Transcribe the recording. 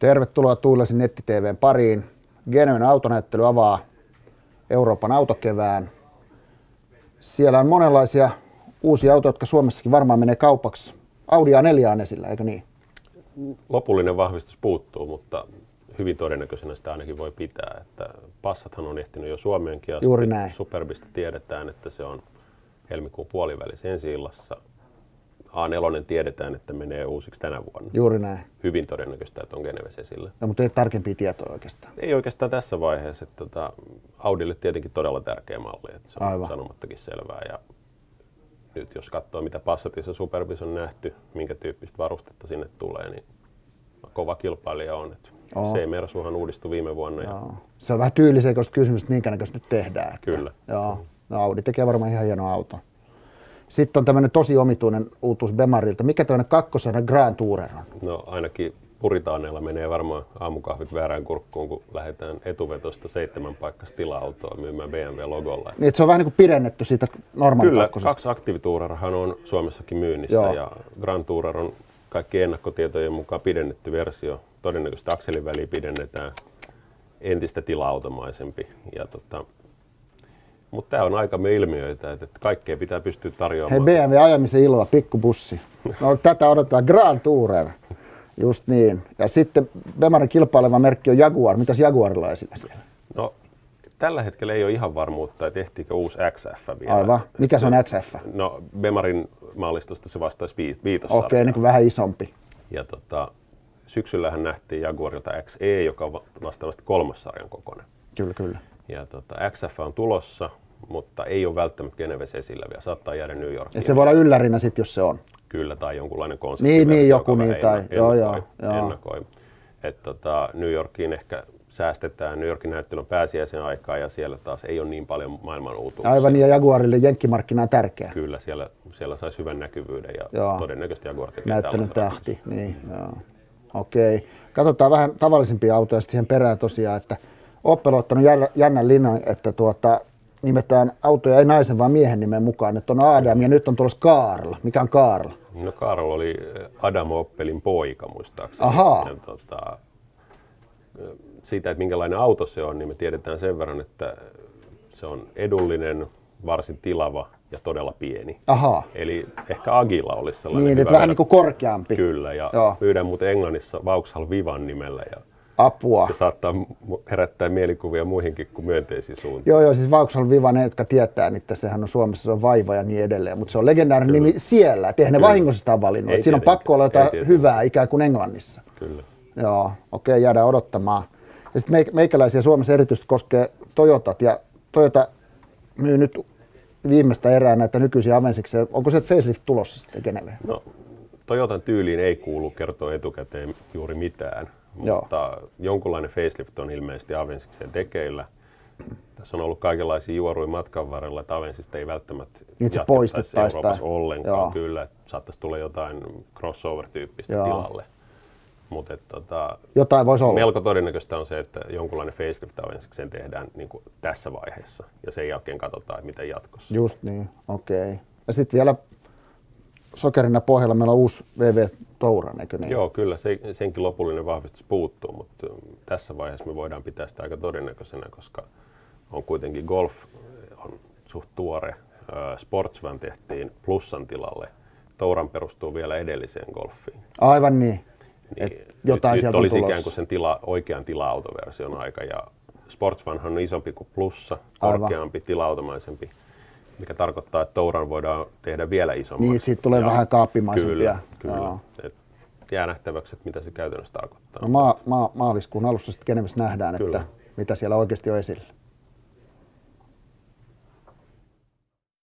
Tervetuloa Tuilasin netti-TVn pariin. Genoin autonäyttely avaa Euroopan autokevään. Siellä on monenlaisia uusia autoja, jotka Suomessakin varmaan menee kaupaksi. Audi A4 on esillä, eikö niin? Lopullinen vahvistus puuttuu, mutta hyvin todennäköisenä sitä ainakin voi pitää. Että Passathan on ehtinyt jo Suomeenkin asti. Juuri näin. Superbista tiedetään, että se on helmikuun puolivälissä ensi illassa A4 tiedetään, että menee uusiksi tänä vuonna. Juuri näin. Hyvin todennäköistä, että on Geneves esillä. No, mutta ei tarkempia tietoja oikeastaan. Ei oikeastaan tässä vaiheessa. Että, tota, Audille tietenkin todella tärkeä malli, että se on Aivan. sanomattakin selvää. Ja nyt jos katsoo, mitä Passatissa Superbis on nähty, minkä tyyppistä varustetta sinne tulee, niin kova kilpailija on. Että Oh. Se Mersuhan uudistui viime vuonna. Ja... Se on vähän tyylisekosta kysymys, minkä näköistä nyt tehdään. Että... Kyllä. Joo. No Audi tekee varmaan ihan hieno auto. Sitten on tämmöinen tosi omituinen uutuus Bemarilta. Mikä tämmöinen kakkosena Grand Tourer on? No ainakin puritaaneilla menee varmaan aamukahvit väärään kurkkuun, kun lähdetään etuvetosta seitsemän paikkaa tila-autoa myymään BMW-logolla. Niin, se on vähän niin kuin pidennetty siitä normaalista. Kyllä, kakkosesta. kaksi aktiivituurerahan on Suomessakin myynnissä Joo. ja Grand Tourer on kaikki ennakkotietojen mukaan pidennetty versio. Todennäköisesti akselin väliä pidennetään entistä tila-automaisempi. Ja tota, mutta tämä on aikamme ilmiöitä, että kaikkea pitää pystyä tarjoamaan. Hei BMW ajamisen iloa, pikkubussi. No, tätä odotetaan Grand Tourer. Just niin. Ja sitten Bemarin kilpaileva merkki on Jaguar. Mitäs Jaguarilla on esillä siellä? No, tällä hetkellä ei ole ihan varmuutta, että ehtiikö uusi XF vielä. Aivan. Mikä se on XF? No, Bemarin maalistosta se vastaisi viitossa. Okei, okay, niin kuin vähän isompi. Ja tota, syksyllähän nähtiin Jaguarilta XE, joka on vastaavasti sarjan kokoinen. Kyllä, kyllä. Ja tota, XF on tulossa, mutta ei ole välttämättä Genevessä esillä vielä. Saattaa jäädä New Yorkiin. Et se voi olla yllärinä sitten, jos se on. Kyllä, tai jonkunlainen konsepti. Niin, niin joku niin, tai ennakoi, joo, joo, joo. Et tota, New Yorkiin ehkä säästetään New Yorkin näyttelyn pääsiäisen aikaa ja siellä taas ei ole niin paljon maailman uutuuksia. Aivan ja Jaguarille jenkkimarkkina on tärkeä. Kyllä, siellä, siellä saisi hyvän näkyvyyden ja joo. todennäköisesti Jaguar tekee Näyttelyn tähti, niin, joo. Okei. Okay. Katsotaan vähän tavallisimpia autoja sitten siihen perään tosiaan, että Opel on ottanut jännän linnan, että tuota, nimetään autoja ei naisen vaan miehen nimen mukaan. Että on Adam ja nyt on tulossa Karl. Mikä on Karl? No Karl oli äh, Adam Oppelin poika muistaakseni. Ahaa. Ja, tuota, siitä, että minkälainen auto se on, niin me tiedetään sen verran, että se on edullinen, varsin tilava ja todella pieni. Aha. Eli ehkä Agila olisi sellainen Niin, että vähän niin kuin korkeampi. Kyllä, ja Joo. myydään muuten Englannissa Vauxhall Vivan nimellä. Ja apua. Se saattaa herättää mielikuvia muihinkin kuin myönteisiin suuntiin. Joo, joo, siis Vauksal Viva, ne jotka tietää, niin että sehän on Suomessa se on vaiva ja niin edelleen, mutta se on legendaarinen Kyllä. nimi siellä, että eihän ne vahingossa sitä valinnut. siinä on pakko olla jotain hyvää ikään kuin Englannissa. Kyllä. Joo, okei, okay, jäädään odottamaan. Ja sitten meikäläisiä Suomessa erityisesti koskee Toyotat ja Toyota myy nyt viimeistä erää näitä nykyisiä Avensiksi. Onko se facelift tulossa sitten Geneveen? No, Toyotan tyyliin ei kuulu kertoa etukäteen juuri mitään mutta Joo. jonkunlainen facelift on ilmeisesti Avensikseen tekeillä. Tässä on ollut kaikenlaisia juoruja matkan varrella, että Avensista ei välttämättä niin se poistettaisi Euroopassa ollenkaan. Joo. Kyllä, että saattaisi tulla jotain crossover-tyyppistä Joo. tilalle. Mutta tota, Jotain voisi olla. Melko todennäköistä on se, että jonkunlainen facelift Avensikseen tehdään niin kuin tässä vaiheessa ja sen jälkeen katsotaan, miten jatkossa. Just niin, okei. Okay. Ja sitten vielä sokerina pohjalla meillä on uusi VV toura, eikö niin? Joo, kyllä. Se, senkin lopullinen vahvistus puuttuu, mutta tässä vaiheessa me voidaan pitää sitä aika todennäköisenä, koska on kuitenkin golf on suht tuore. Sportsvan tehtiin plussan tilalle. Touran perustuu vielä edelliseen golfiin. Aivan niin. niin Et jotain nyt, sieltä nyt olisi tulossa. ikään kuin sen tila, oikean tila-autoversion aika ja Sportsvanhan on isompi kuin plussa, korkeampi, tila-automaisempi mikä tarkoittaa, että touran voidaan tehdä vielä isommaksi. Niin, siitä tulee ja vähän kaappimaisempia. Kyllä, kyllä. Et jää nähtäväksi, että mitä se käytännössä tarkoittaa. No, ma- ma- maaliskuun alussa sitten Genevessä nähdään, kyllä. että mitä siellä oikeasti on esillä.